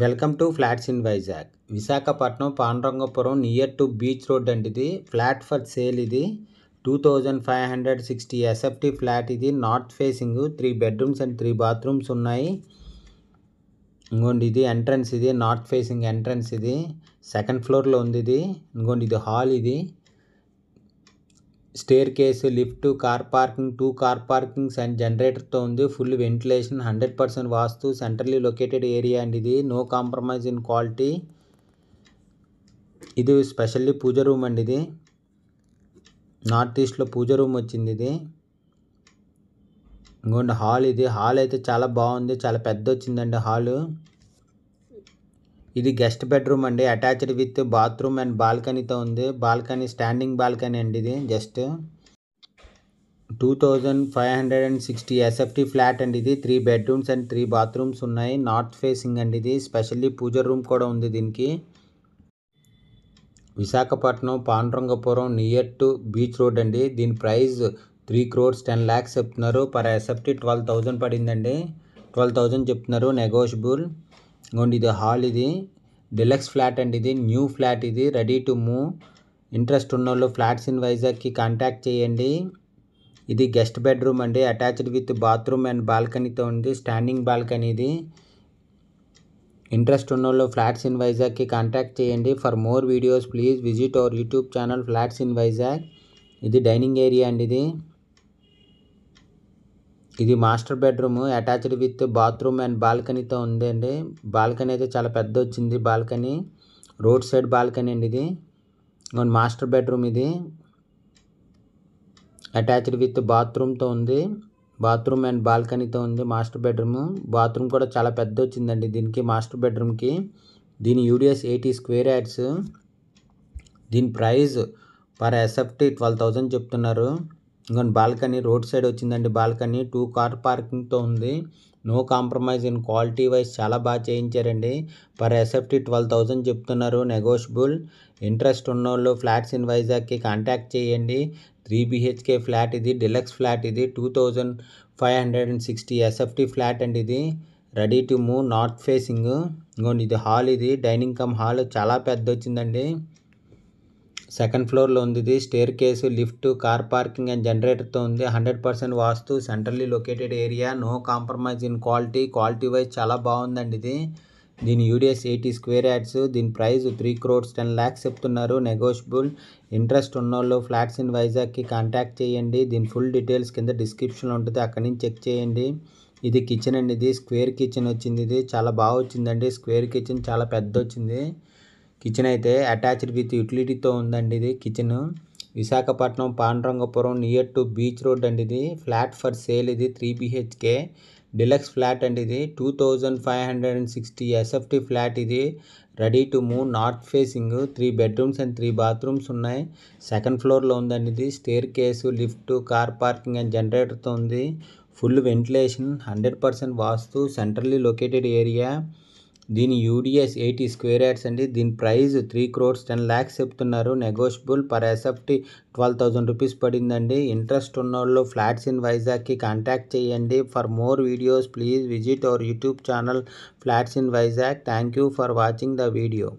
welcome to flats in Vizag Visakhapatnam Pandurangapuram near to beach road అండి ఇది flat for sale ఇది two thousand five hundred sixty SFT flat ఇది north facing three bedrooms and three bathrooms ఉన్నాయి ఇంకోండి ఇది entrance ఇది north facing entrance ఇది second ఫ్లోర్లో ఉంది ఇది ఇంకోండి ఇది హాల్ ఇది staircase lift car parking two car parkings and generator తో ఉంది full ventilation hundred percent vastu centrally located area అండి ఇది నో కాంప్రమైజ్ ఇన్ క్వాలిటీ ఇది స్పెషల్లీ పూజ రూమ్ అండి ఇది నార్త్ ఈస్ట్లో పూజ రూమ్ వచ్చింది ఇది ఇంకోండి హాల్ ఇది హాల్ అయితే చాలా బాగుంది చాలా పెద్ద వచ్చిందండి హాలు ఇది గెస్ట్ బెడ్రూమ్ అండి అటాచ్డ్ విత్ బాత్రూమ్ అండ్ బాల్కనీతో ఉంది బాల్కనీ స్టాండింగ్ బాల్కనీ అండి ఇది just two thousand five hundred and sixty SFT flat అండి ఇది three bedrooms and three bathrooms ఉన్నాయి నార్త్ ఫేసింగ్ అండి ఇది స్పెషల్లీ పూజ రూమ్ కూడా ఉంది దీనికి Visakhapatnam Pandurangapuram near to beach road అండి దీని price three crores ten lakhs చెప్తున్నారు పర్ ఎస్ఎఫ్టీ ట్వెల్వ్ థౌజండ్ పడిందండి ట్వెల్వ్ థౌజండ్ చెప్తున్నారు నెగోషియబుల్ ఇంకోండి ఇది హాల్ ఇది డిలక్స్ ఫ్లాట్ అండి ఇది న్యూ ఫ్లాట్ ఇది రెడీ టు మూవ్ ఇంట్రెస్ట్ ఉన్న వాళ్ళు ఫ్లాట్స్ ఇన్ వైజాగ్కి కాంటాక్ట్ చేయండి ఇది గెస్ట్ బెడ్రూమ్ అండి అటాచ్డ్ విత్ బాత్రూమ్ అండ్ బాల్కనీతో ఉంది స్టాండింగ్ బాల్కనీ ఇది ఇంట్రెస్ట్ వాళ్ళు ఫ్లాట్స్ ఇన్ వైజాగ్కి కాంటాక్ట్ చేయండి for more videos please visit our YouTube channel flats in Vizag ఇది డైనింగ్ ఏరియా అండి ఇది ఇది master bedroom attached with bathroom and బాల్కనీతో ఉందండి బాల్కనీ అయితే చాలా పెద్ద వచ్చింది బాల్కనీ రోడ్ సైడ్ బాల్కనీ అండి ఇది మాస్టర్ బెడ్రూమ్ ఇది అటాచ్డ్ విత్ బాత్రూమ్తో ఉంది బాత్రూమ్ అండ్ బాల్కనీతో ఉంది మాస్టర్ బెడ్రూమ్ బాత్రూమ్ కూడా చాలా పెద్ద వచ్చిందండి దీనికి మాస్టర్ బెడ్రూమ్కి దీని యూడిఎస్ ఎయిటీ స్క్వేర్ యాడ్స్ దీని price per SFT twelve thousand చెప్తున్నారు ఇంకొన్ని బాల్కనీ రోడ్ సైడ్ వచ్చిందండి బాల్కనీ టూ కార్ పార్కింగ్తో ఉంది no compromise in quality wise చాలా బాగా చేయించారండి పర్ ఎస్ఎఫ్టీ ట్వెల్వ్ థౌజండ్ చెప్తున్నారు నెగోషియబుల్ ఇంట్రెస్ట్ ఉన్న వాళ్ళు ఫ్లాట్స్ ఇన్ వైజాగ్కి కాంటాక్ట్ చేయండి త్రీ బిహెచ్కే ఫ్లాట్ ఇది డిలక్స్ ఫ్లాట్ ఇది two thousand five hundred and sixty SFT flat అండి ఇది ready to move north facing ఇంకోండి ఇది హాల్ ఇది డైనింగ్ కమ్ హాల్ చాలా పెద్ద వచ్చిందండి సెకండ్ ఫ్లోర్లో ఉంది ఇది staircase lift car parking and జనరేటర్తో ఉంది hundred percent vastu centrally located area no compromise in quality quality wise చాలా బాగుందండి ఇది దీని యూడిఎస్ ఎయిటీ స్క్వేర్ యాడ్స్ దీని price three crores ten lakhs చెప్తున్నారు నెగోషియబుల్ ఇంట్రెస్ట్ ఉన్నోళ్ళు ఫ్లాట్స్ ఇన్ వైజాగ్కి కాంటాక్ట్ చేయండి దీని ఫుల్ డీటెయిల్స్ కింద డిస్క్రిప్షన్లో ఉంటుంది అక్కడి నుంచి చెక్ చేయండి ఇది కిచెన్ అండి ఇది స్క్వేర్ కిచెన్ వచ్చింది ఇది చాలా బాగా వచ్చిందండి స్క్వేర్ కిచెన్ చాలా పెద్ద వచ్చింది కిచెన్ అయితే అటాచ్డ్ విత్ యూటిలిటీతో ఉందండి ఇది kitchen Visakhapatnam Pandurangapuram near to beach road అండి ఇది ఫ్లాట్ ఫర్ సేల్ ఇది త్రీ బిహెచ్కే డిలక్స్ ఫ్లాట్ అండి ఇది two thousand five hundred and sixty SFT flat ఇది ready to move north facing three bedrooms and three bathrooms ఉన్నాయి సెకండ్ ఫ్లోర్లో ఉందండి ఇది staircase lift car parking and జనరేటర్తో ఉంది full ventilation hundred percent vastu centrally located area దీని UDS eighty square yards అండి దీని price three crores ten lakhs చెప్తున్నారు negotiable per SFT twelve thousand rupees పడిందండి ఇంట్రెస్ట్ వాళ్ళు ఫ్లాట్స్ ఇన్ వైజాగ్కి కాంటాక్ట్ చేయండి for more videos please visit our YouTube channel flats in Vizag thank you for watching the video